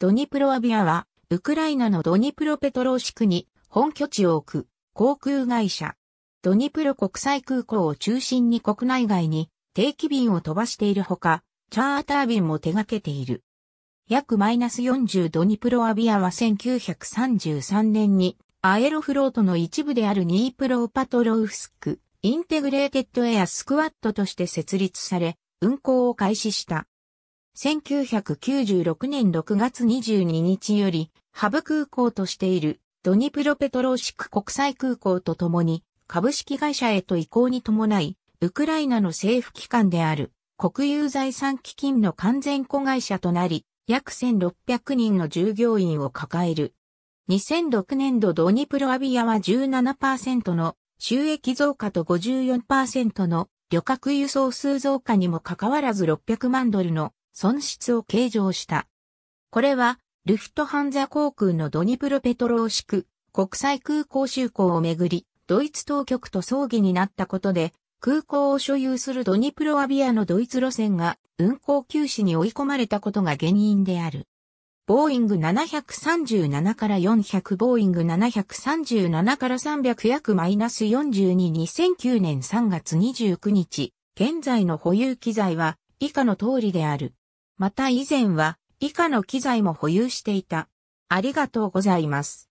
ドニプロアビアは、ウクライナのドニプロペトローシクに本拠地を置く航空会社。ドニプロ国際空港を中心に国内外に定期便を飛ばしているほか、チャーター便も手掛けている。約マイナス40ドニプロアビアは1933年にアエロフロートの一部であるニープロパトロウフスクインテグレーテッドエアスクワットとして設立され運航を開始した。1996年6月22日より、ハブ空港としているドニプロペトローシク国際空港とともに、株式会社へと移行に伴い、ウクライナの政府機関である国有財産基金の完全子会社となり、約1600人の従業員を抱える。2006年度ドニプロアビアは17%の収益増加と54%の旅客輸送数増加にもかかわらず600万ドルの損失を計上した。これは、ルフトハンザ航空のドニプロペトローシク国際空港就航をめぐり、ドイツ当局と葬儀になったことで、空港を所有するドニプロアビアのドイツ路線が運航休止に追い込まれたことが原因である。ボーイング737から400、ボーイング737から300約マイナス42、2009年3月29日、現在の保有機材は以下の通りである。また以前は以下の機材も保有していた。ありがとうございます。